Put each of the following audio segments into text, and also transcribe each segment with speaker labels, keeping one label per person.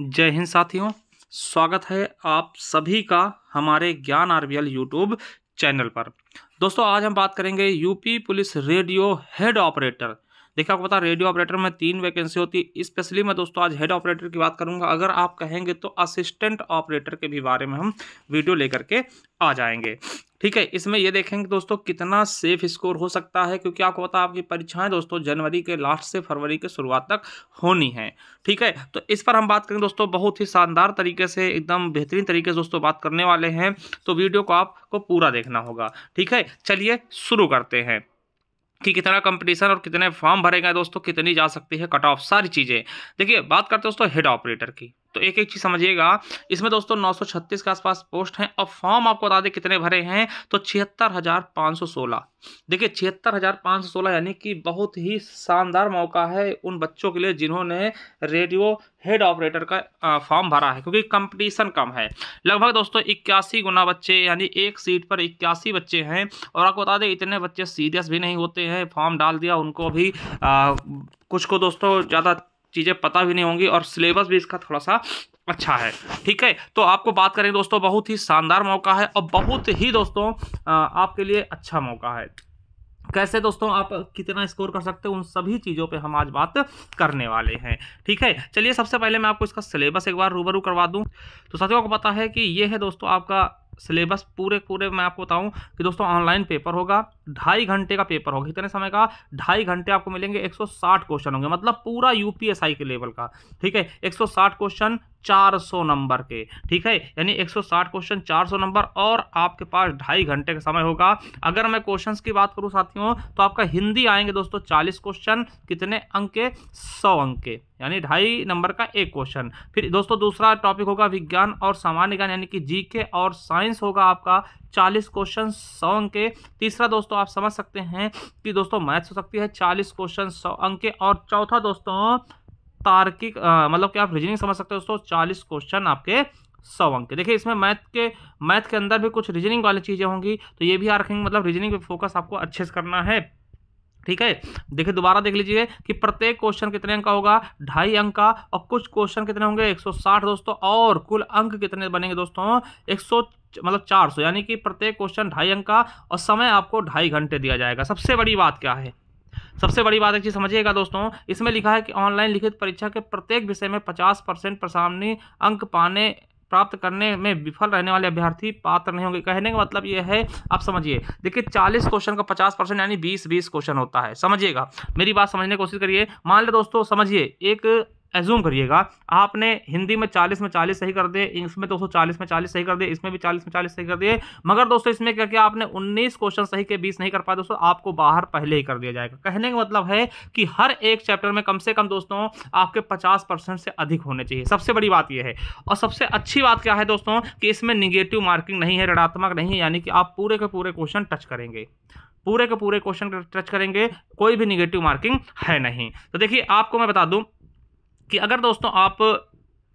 Speaker 1: जय हिंद साथियों स्वागत है आप सभी का हमारे ज्ञान आरबीएल यूट्यूब चैनल पर दोस्तों आज हम बात करेंगे UP police radio head operator देखिए आपको पता रेडियो ऑपरेटर में तीन वैकेंसी होती है स्पेशली मैं दोस्तों आज हेड ऑपरेटर की बात करूंगा अगर आप कहेंगे तो असिस्टेंट ऑपरेटर के भी बारे में हम वीडियो लेकर के आ जाएंगे ठीक है इसमें ये देखेंगे दोस्तों कितना सेफ स्कोर हो सकता है क्योंकि आपको पता है आपकी परीक्षाएं दोस्तों जनवरी के लास्ट से फरवरी के शुरुआत तक होनी है ठीक है तो इस पर हम बात करेंगे दोस्तों बहुत ही शानदार तरीके से एकदम बेहतरीन तरीके से दोस्तों बात करने वाले हैं तो वीडियो को आपको पूरा देखना होगा ठीक है चलिए शुरू करते हैं कि कितना कंपटीशन और कितने फॉर्म भरेगा दोस्तों कितनी जा सकती है कट ऑफ सारी चीज़ें देखिए बात करते हैं दोस्तों हेड ऑपरेटर की तो एक एक चीज़ समझिएगा इसमें दोस्तों छत्तीस के आसपास पोस्ट हैं और फॉर्म आपको बता दें कितने भरे हैं तो छिहत्तर देखिए छिहत्तर यानी कि बहुत ही शानदार मौका है उन बच्चों के लिए जिन्होंने रेडियो हेड ऑपरेटर का फॉर्म भरा है क्योंकि कंपटीशन कम है लगभग दोस्तों इक्यासी गुना बच्चे यानी एक सीट पर इक्यासी बच्चे हैं और आपको बता दें इतने बच्चे सीरियस भी नहीं होते हैं फॉर्म डाल दिया उनको भी आ, कुछ को दोस्तों ज़्यादा चीज़ें पता भी नहीं होंगी और सिलेबस भी इसका थोड़ा सा अच्छा है ठीक है तो आपको बात करें दोस्तों बहुत ही शानदार मौका है और बहुत ही दोस्तों आपके लिए अच्छा मौका है कैसे दोस्तों आप कितना स्कोर कर सकते हैं उन सभी चीज़ों पे हम आज बात करने वाले हैं ठीक है चलिए सबसे पहले मैं आपको इसका सिलेबस एक बार रूबरू करवा दूं तो साथियों को पता है कि ये है दोस्तों आपका सिलेबस पूरे पूरे मैं आपको बताऊं कि दोस्तों ऑनलाइन पेपर होगा ढाई घंटे का पेपर होगा कितने समय का ढाई घंटे आपको मिलेंगे 160 क्वेश्चन होंगे मतलब पूरा यूपीएसआई के लेवल का ठीक है 160 क्वेश्चन 400 नंबर के ठीक है यानी 160 क्वेश्चन 400 नंबर और आपके पास ढाई घंटे का समय होगा अगर मैं क्वेश्चंस की बात करूं साथियों तो आपका हिंदी आएंगे दोस्तों 40 क्वेश्चन कितने अंक के सौ अंक के यानी ढाई नंबर का एक क्वेश्चन फिर दोस्तों दूसरा टॉपिक होगा विज्ञान और सामान्य ज्ञान यानी कि जीके और साइंस होगा आपका चालीस क्वेश्चन सौ अंक के तीसरा दोस्तों दोस्तों आप समझ सकते हैं कि दोस्तों मैथ्स हो सकती है चालीस क्वेश्चन सौ अंक के और चौथा दोस्तों तार्किक मतलब कि आप रीजनिंग समझ सकते हो दोस्तों चालीस क्वेश्चन आपके सौ अंक के देखिए इसमें मैथ के मैथ के अंदर भी कुछ रीजनिंग वाली चीज़ें होंगी तो ये भी यार रखेंगे मतलब रीजनिंग पे फोकस आपको अच्छे से करना है ठीक है देखिए दोबारा देख लीजिए कि प्रत्येक क्वेश्चन कितने अंक का होगा ढाई अंक का और कुछ क्वेश्चन कितने होंगे 160 दोस्तों और कुल अंक कितने बनेंगे दोस्तों मतलब 400 यानी कि प्रत्येक क्वेश्चन ढाई अंक का और समय आपको ढाई घंटे दिया जाएगा सबसे बड़ी बात क्या है सबसे बड़ी बात एक चीज़ समझिएगा दोस्तों इसमें लिखा है कि ऑनलाइन लिखित परीक्षा के प्रत्येक विषय में पचास परसेंट प्रसामनी अंक पाने प्राप्त करने में विफल रहने वाले अभ्यर्थी पात्र नहीं होंगे कहने का मतलब यह है आप समझिए देखिए चालीस क्वेश्चन का पचास परसेंट यानी बीस बीस क्वेश्चन होता है समझिएगा मेरी बात समझने की कोशिश करिए मान लो दोस्तों समझिए एक एज्यूम करिएगा आपने हिंदी में चालीस में चालीस सही कर दिए इसमें दोस्तों चालीस में चालीस सही कर दिए इसमें भी चालीस में चालीस सही कर दिए मगर दोस्तों इसमें क्या किया आपने उन्नीस क्वेश्चन सही के बीस नहीं कर पाए दोस्तों आपको बाहर पहले ही कर दिया जाएगा कहने का मतलब है कि हर एक चैप्टर में कम से कम दोस्तों आपके पचास परसेंट से अधिक होने चाहिए सबसे बड़ी बात यह है और सबसे अच्छी बात क्या है दोस्तों कि इसमें निगेटिव मार्किंग नहीं है ऋणात्मक नहीं है यानी कि आप पूरे के पूरे क्वेश्चन टच करेंगे पूरे के पूरे क्वेश्चन टच करेंगे कोई भी निगेटिव मार्किंग है नहीं तो देखिए आपको मैं बता दूं कि अगर दोस्तों आप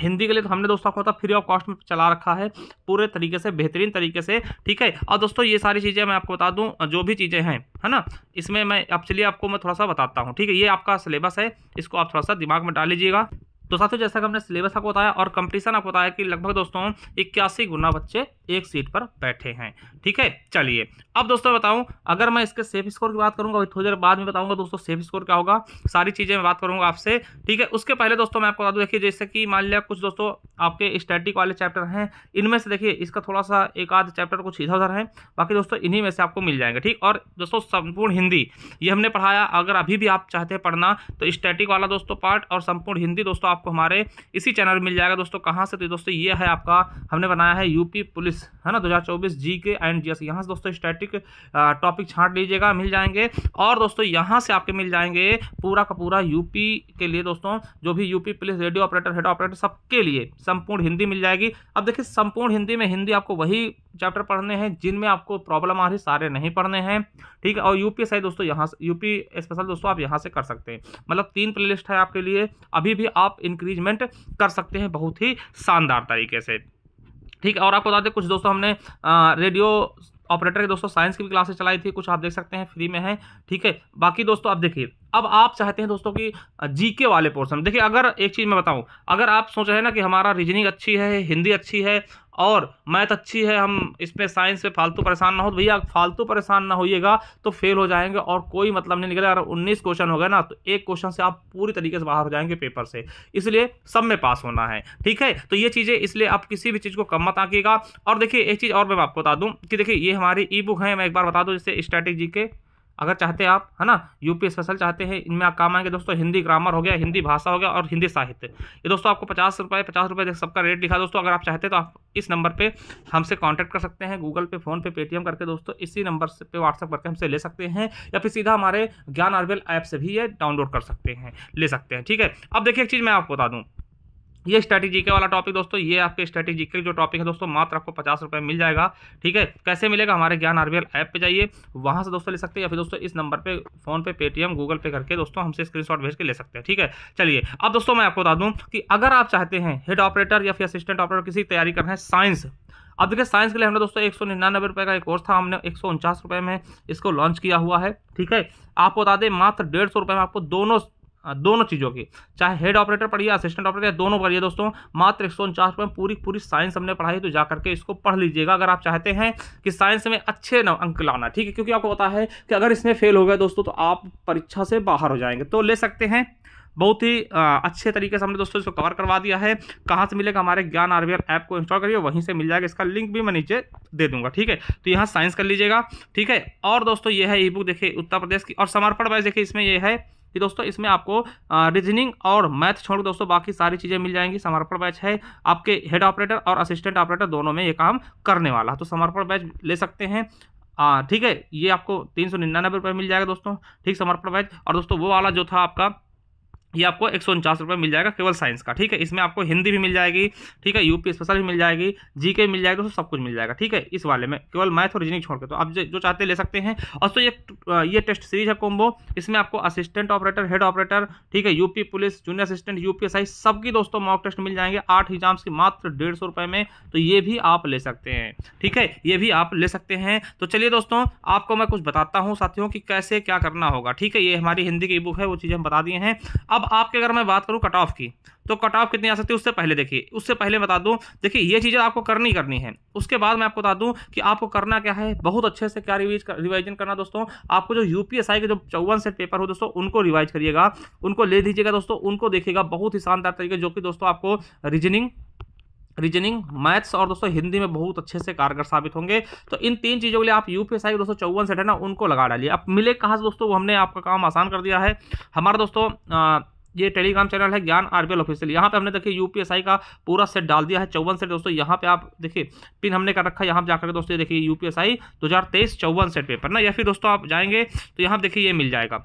Speaker 1: हिंदी के लिए तो हमने दोस्तों आपको पता फ्री ऑफ कॉस्ट में चला रखा है पूरे तरीके से बेहतरीन तरीके से ठीक है और दोस्तों ये सारी चीज़ें मैं आपको बता दूं जो भी चीज़ें हैं है ना इसमें मैं अब चलिए आपको मैं थोड़ा सा बताता हूँ ठीक है ये आपका सिलेबस है इसको आप थोड़ा सा दिमाग में डाल लीजिएगा तो साथियों जैसा कि हमने सिलेबस आपको बताया और कंपटीशन आपको बताया कि लगभग दोस्तों इक्यासी गुना बच्चे एक सीट पर बैठे हैं ठीक है चलिए अब दोस्तों बताऊं अगर मैं इसके सेफ स्कोर की बात करूंगा अभी थोड़ी देर बाद में बताऊंगा दोस्तों सेफ स्कोर क्या होगा सारी चीज़ें मैं बात करूंगा आपसे ठीक है उसके पहले दोस्तों मैं आपको बता दूँ देखिए जैसे कि मान लिया कुछ दोस्तों आपके स्टैटिक वाले चैप्टर हैं इनमें से देखिए इसका थोड़ा सा एक आध चैप्टर कुछ इधर उधर है बाकी दोस्तों इन्हीं में से आपको मिल जाएंगे ठीक और दोस्तों संपूर्ण हिंदी ये हमने पढ़ाया अगर अभी भी आप चाहते हैं पढ़ना तो स्टैटिक वाला दोस्तों पार्ट और संपूर्ण हिंदी दोस्तों आपको हमारे इसी चैनल मिल जाएगा दोस्तों कहाँ से तो दोस्तों ये है आपका हमने बनाया है यूपी पुलिस है ना दो जी के एंड जी यहाँ से दोस्तों स्टैटिक टॉपिक छाँट लीजिएगा मिल जाएंगे और दोस्तों यहाँ से आपके मिल जाएंगे पूरा का पूरा यूपी के लिए दोस्तों जो भी UP police radio operator head operator सबके लिए सब संपूर्ण हिंदी मिल जाएगी अब देखिए संपूर्ण हिंदी में हिंदी आपको वही चैप्टर पढ़ने हैं जिनमें आपको प्रॉब्लम आ रही सारे नहीं पढ़ने हैं ठीक है और यूपी साइड दोस्तों यहाँ से यूपी स्पेशल दोस्तों आप यहाँ से कर सकते हैं मतलब तीन प्ले है आपके लिए अभी भी आप इंक्रीजमेंट कर सकते हैं बहुत ही शानदार तरीके से ठीक है और आपको बता दें कुछ दोस्तों हमने रेडियो ऑपरेटर के दोस्तों साइंस की भी क्लासेस चलाई थी कुछ आप देख सकते हैं फ्री में है ठीक है बाकी दोस्तों आप देखिए अब आप चाहते हैं दोस्तों कि जीके वाले पोर्सन देखिए अगर एक चीज़ मैं बताऊं अगर आप सोच रहे हैं ना कि हमारा रीजनिंग अच्छी है हिंदी अच्छी है और मैथ अच्छी है हम इसमें साइंस में फालतू परेशान ना हो तो भैया फालतू परेशान ना होइएगा तो फेल हो जाएंगे और कोई मतलब नहीं निकलेगा अगर उन्नीस क्वेश्चन हो गए ना तो एक क्वेश्चन से आप पूरी तरीके से बाहर हो जाएंगे पेपर से इसलिए सब में पास होना है ठीक है तो ये चीज़ें इसलिए आप किसी भी चीज़ को कम मत आंकिएगा और देखिए एक चीज़ और मैं आपको बता दूँ कि देखिए ये हमारी ई बुक है मैं एक बार बता दूँ जैसे स्ट्रैटेजी के अगर चाहते आप है ना यूपी स्पेशल चाहते हैं इनमें आप काम आएंगे दोस्तों हिंदी ग्रामर हो गया हिंदी भाषा हो गया और हिंदी साहित्य ये दोस्तों आपको पचास रुपये पचास रुपये सबका रेट लिखा दोस्तों अगर आप चाहते तो आप इस नंबर पे हमसे कांटेक्ट कर सकते हैं गूगल पे फोन पे पेटीएम करके दोस्तों इसी नंबर पे व्हाट्सअप करके हमसे ले सकते हैं या फिर सीधा हमारे ज्ञान आरबीएल ऐप से भी ये डाउनलोड कर सकते हैं ले सकते हैं ठीक है अब देखिए एक चीज़ मैं आपको बता दूँ ये के वाला टॉपिक दोस्तों ये आपके के जो टॉपिक है दोस्तों मात्र आपको पचास रुपये मिल जाएगा ठीक है कैसे मिलेगा हमारे ज्ञान आरबीएल ऐप पे जाइए वहाँ से दोस्तों ले सकते हैं या फिर दोस्तों इस नंबर पे फोन पे पेटीएम गूगल पे करके दोस्तों हमसे स्क्रीनशॉट भेज के ले सकते हैं ठीक है चलिए अब दोस्तों मैं आपको बता दूँ कि अगर आप चाहते हैं हेड ऑपरेटर या फिर असिस्टेंट ऑपरेटर किसी तैयारी रहे है साइंस अब देखिए साइंस के लिए हमने दोस्तों एक सौ निन्यानवे रुपये का एक कोर्स था हमने एक सौ उनचास रुपये में इसको लॉन्च किया हुआ है ठीक है आपको बता दें मात्र डेढ़ सौ रुपये में आपको दोनों हाँ, दोनों चीज़ों की चाहे हेड ऑपरेटर पढ़िए असिस्टेंट ऑपरेटर या दोनों पढ़िए दोस्तों मात्र एक सौ उनचास में पूरी पूरी साइंस हमने पढ़ाई तो जा करके इसको पढ़ लीजिएगा अगर आप चाहते हैं कि साइंस में अच्छे अंक लाना ठीक है क्योंकि आपको पता है कि अगर इसमें फेल हो गए दोस्तों तो आप परीक्षा से बाहर हो जाएंगे तो ले सकते हैं बहुत ही अच्छे तरीके से हमने दोस्तों इसको कवर करवा दिया है कहाँ से मिलेगा हमारे ज्ञान आरबीआर ऐप को इंस्टॉल करिए वहीं से मिल जाएगा इसका लिंक भी मैं नीचे दे दूंगा ठीक है तो यहाँ साइंस कर लीजिएगा ठीक है और दोस्तों ये है ई बुक देखिए उत्तर प्रदेश की और समर्पण वाइज देखिए इसमें यह है कि दोस्तों इसमें आपको रीजनिंग और मैथ छोड़कर दोस्तों बाकी सारी चीज़ें मिल जाएंगी समर्पण बैच है आपके हेड ऑपरेटर और असिस्टेंट ऑपरेटर दोनों में ये काम करने वाला तो समर्पण बैच ले सकते हैं ठीक है ये आपको तीन सौ निन्यानवे रुपये मिल जाएगा दोस्तों ठीक समर्पण बैच और दोस्तों वो वाला जो था आपका ये आपको एक सौ उनचास रुपये मिल जाएगा केवल साइंस का ठीक है इसमें आपको हिंदी भी मिल जाएगी ठीक है यूपी स्पेशल भी मिल जाएगी जीके मिल जाएगा तो सब कुछ मिल जाएगा ठीक है इस वाले में केवल मैथ और रीजनिंग छोड़ के तो आप जो चाहते ले सकते हैं और तो ये ये टेस्ट सीरीज है कोम्बो इसमें आपको असिस्टेंट ऑपरेटर हेड ऑपरेटर ठीक है UP police junior assistant U P सबकी दोस्तों मॉक टेस्ट मिल जाएंगे आठ एग्जाम्स की मात्र डेढ़ सौ में तो ये भी आप ले सकते हैं ठीक है ये भी आप ले सकते हैं तो चलिए दोस्तों आपको मैं कुछ बताता हूँ साथियों की कैसे क्या करना होगा ठीक है ये हमारी हिंदी की बुक है वो चीज़ें हम बता दिए हैं अब अब आपके अगर मैं बात करूँ कट ऑफ की तो कट ऑफ कितनी आ सकती है उससे पहले देखिए उससे पहले बता दूं देखिए ये चीज़ें आपको करनी करनी है उसके बाद मैं आपको बता दूं कि आपको करना क्या है बहुत अच्छे से क्या रिवीज कर, रिवाइजन करना दोस्तों आपको जो यूपीएसआई के जो चौवन सेट पेपर हो दोस्तों उनको रिवाइज करिएगा उनको ले दीजिएगा दोस्तों उनको देखिएगा बहुत ही शानदार तरीके जो कि दोस्तों आपको रीजनिंग रीजनिंग मैथ्स और दोस्तों हिंदी में बहुत अच्छे से कारगर साबित होंगे तो इन तीन चीज़ों के लिए आप यूपीएसआई दोस्तों चौवन सेट है ना उनको लगा डालिए अब मिले कहाँ से दोस्तों वो हमने आपका काम आसान कर दिया है हमारा दोस्तों आ, ये टेलीग्राम चैनल है ज्ञान आरबीएल ऑफिशियल यहाँ पे हमने देखिए यूपीएसआई का पूरा सेट डाल दिया है चौवन सेट दोस्तों यहाँ पे आप देखिए पिन हमने कर रखा है यहाँ जाकर दोस्तों देखिए यूपीएसआई दो हज़ार तेईस चौवन सेट पेपर ना या फिर दोस्तों आप जाएंगे तो यहाँ देखिए ये मिल जाएगा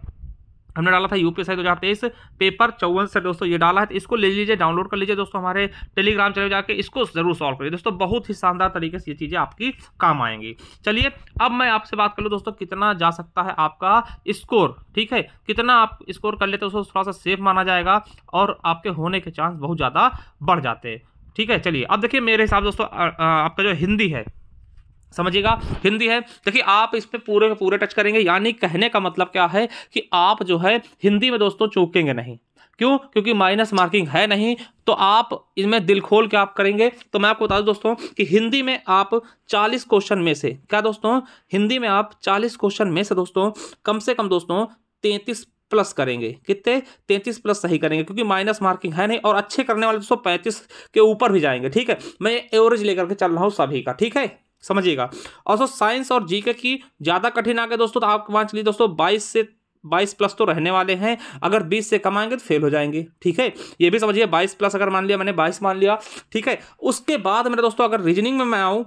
Speaker 1: हमने डाला था यूपी साइड दो तो हज़ार तेईस पेपर चौवन से दोस्तों ये डाला है तो इसको ले लीजिए डाउनलोड कर लीजिए दोस्तों हमारे टेलीग्राम चैनल जाके इसको जरूर सॉल्व करिए दोस्तों बहुत ही शानदार तरीके से ये चीज़ें आपकी काम आएंगी चलिए अब मैं आपसे बात कर लूँ दोस्तों कितना जा सकता है आपका स्कोर ठीक है कितना आप स्कोर कर लेते हो थोड़ा सा सेफ माना जाएगा और आपके होने के चांस बहुत ज़्यादा बढ़ जाते हैं ठीक है चलिए अब देखिए मेरे हिसाब दोस्तों आपका जो हिंदी है समझिएगा हिंदी है देखिए आप इस पर पूरे पूरे टच करेंगे यानी कहने का मतलब क्या है कि आप जो है हिंदी में दोस्तों चूकेंगे नहीं क्यों क्योंकि माइनस मार्किंग है नहीं तो आप इसमें दिल खोल के आप करेंगे तो मैं आपको बता दूं दोस्तों कि हिंदी में आप 40 क्वेश्चन में से क्या दोस्तों हिंदी में आप 40 क्वेश्चन में से दोस्तों कम से कम दोस्तों 33 प्लस करेंगे कितने तैंतीस प्लस सही करेंगे क्योंकि माइनस मार्किंग है नहीं और अच्छे करने वाले दोस्तों पैंतीस के ऊपर भी जाएंगे ठीक है मैं एवरेज लेकर के चल रहा हूँ सभी का ठीक है समझिएगा और सो साइंस और जीके की ज़्यादा कठिन आ गए दोस्तों तो आप मान चलिए दोस्तों बाईस से बाईस प्लस तो रहने वाले हैं अगर बीस से कम आएंगे तो फेल हो जाएंगे ठीक है ये भी समझिए बाईस प्लस अगर मान लिया मैंने बाईस मान लिया ठीक है उसके बाद मेरे दोस्तों अगर रीजनिंग में मैं आऊँ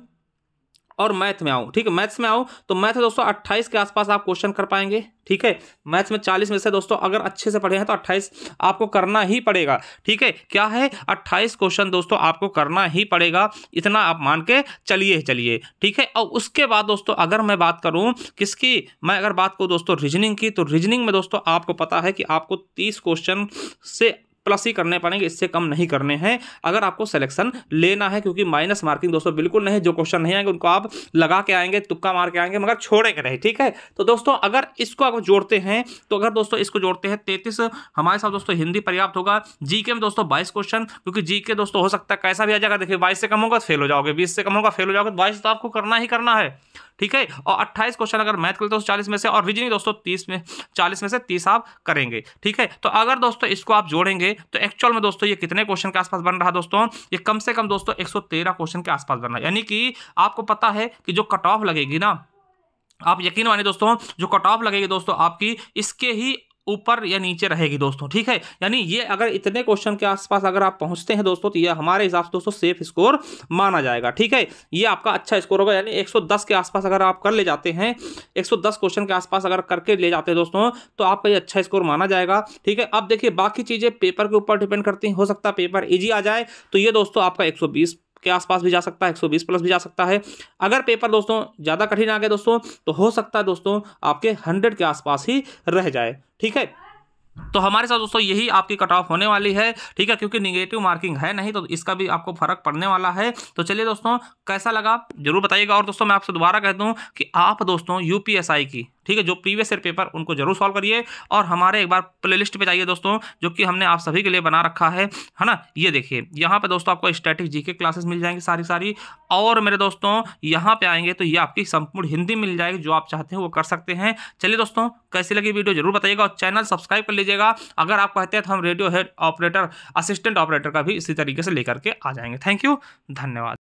Speaker 1: और मैथ में आऊँ ठीक है मैथ्स में आऊँ तो मैथ दोस्तों अट्ठाईस के आसपास आप क्वेश्चन कर पाएंगे ठीक है मैथ्स में चालीस में से दोस्तों अगर अच्छे से पढ़े हैं तो अट्ठाईस आपको करना ही पड़ेगा ठीक है क्या है अट्ठाईस क्वेश्चन दोस्तों आपको करना ही पड़ेगा इतना आप मान के चलिए चलिए ठीक है और उसके बाद दोस्तों अगर मैं बात करूँ किसकी मैं अगर बात करूँ दोस्तों रीजनिंग की तो रीजनिंग में दोस्तों आपको पता है कि आपको तीस क्वेश्चन से प्लस ही करने पड़ेंगे इससे कम नहीं करने हैं अगर आपको सिलेक्शन लेना है क्योंकि माइनस मार्किंग दोस्तों बिल्कुल नहीं जो क्वेश्चन नहीं आएंगे उनको आप लगा के आएंगे तुक्का मार के आएंगे मगर छोड़ेंगे नहीं ठीक है तो दोस्तों अगर इसको अगर जोड़ते हैं तो अगर दोस्तों इसको जोड़ते हैं तैतीस हमारे साथ दोस्तों हिंदी पर्याप्त होगा जीके में दोस्तों बाईस क्वेश्चन क्योंकि जीके दोस्तों हो सकता है कैसा भी आ जाएगा देखिए बाईस से कम होगा तो फेल हो जाओगे बीस से कम होगा फेल हो जाओगे तो बाईस तो आपको करना ही करना है ठीक है और 28 क्वेश्चन अगर मैथ करते हो तो चालीस में से और रीजनिंग दोस्तों 30 में 40 में से 30 आप करेंगे ठीक है तो अगर दोस्तों इसको आप जोड़ेंगे तो एक्चुअल में दोस्तों ये कितने क्वेश्चन के आसपास बन रहा दोस्तों ये कम से कम दोस्तों 113 क्वेश्चन के आसपास बन रहा यानी कि आपको पता है कि जो कट ऑफ लगेगी ना आप यकीन माने दोस्तों जो कट ऑफ लगेगी दोस्तों आपकी इसके ही ऊपर या नीचे रहेगी दोस्तों ठीक है यानी ये अगर इतने क्वेश्चन के आसपास अगर आप पहुंचते हैं दोस्तों तो ये हमारे हिसाब से दोस्तों सेफ स्कोर माना जाएगा ठीक है ये आपका अच्छा स्कोर होगा यानी 110 के आसपास अगर आप कर ले जाते हैं 110 क्वेश्चन के आसपास अगर करके ले जाते हैं दोस्तों तो आपका ये अच्छा स्कोर माना जाएगा ठीक है अब देखिए बाकी चीज़ें पेपर के ऊपर डिपेंड करती हैं हो सकता है पेपर ईजी आ जाए तो ये दोस्तों आपका एक के आसपास भी जा सकता है 120 प्लस भी जा सकता है अगर पेपर दोस्तों ज़्यादा कठिन आ गया दोस्तों तो हो सकता है दोस्तों आपके 100 के आसपास ही रह जाए ठीक है तो हमारे साथ दोस्तों यही आपकी कट ऑफ होने वाली है ठीक है क्योंकि निगेटिव मार्किंग है नहीं तो इसका भी आपको फर्क पड़ने वाला है तो चलिए दोस्तों कैसा लगा जरूर बताइएगा और दोस्तों मैं आपसे दोबारा कह दूं कि आप दोस्तों यूपीएसआई की ठीक है जो प्रीवियस ईयर पेपर उनको जरूर सॉल्व करिए और हमारे एक बार प्लेलिस्ट पे जाइए दोस्तों जो कि हमने आप सभी के लिए बना रखा है है ना ये देखिए यहाँ पे दोस्तों आपको स्टैटिक जी के क्लासेस मिल जाएंगी सारी सारी और मेरे दोस्तों यहाँ पे आएंगे तो ये आपकी संपूर्ण हिंदी मिल जाएगी जो आप चाहते हैं वो कर सकते हैं चलिए दोस्तों कैसी लगी वीडियो जरूर बताइएगा और चैनल सब्सक्राइब कर लीजिए दीजिएगा अगर आप कहते हैं तो हम radio head operator assistant operator का भी इसी तरीके से लेकर के आ जाएंगे थैंक यू धन्यवाद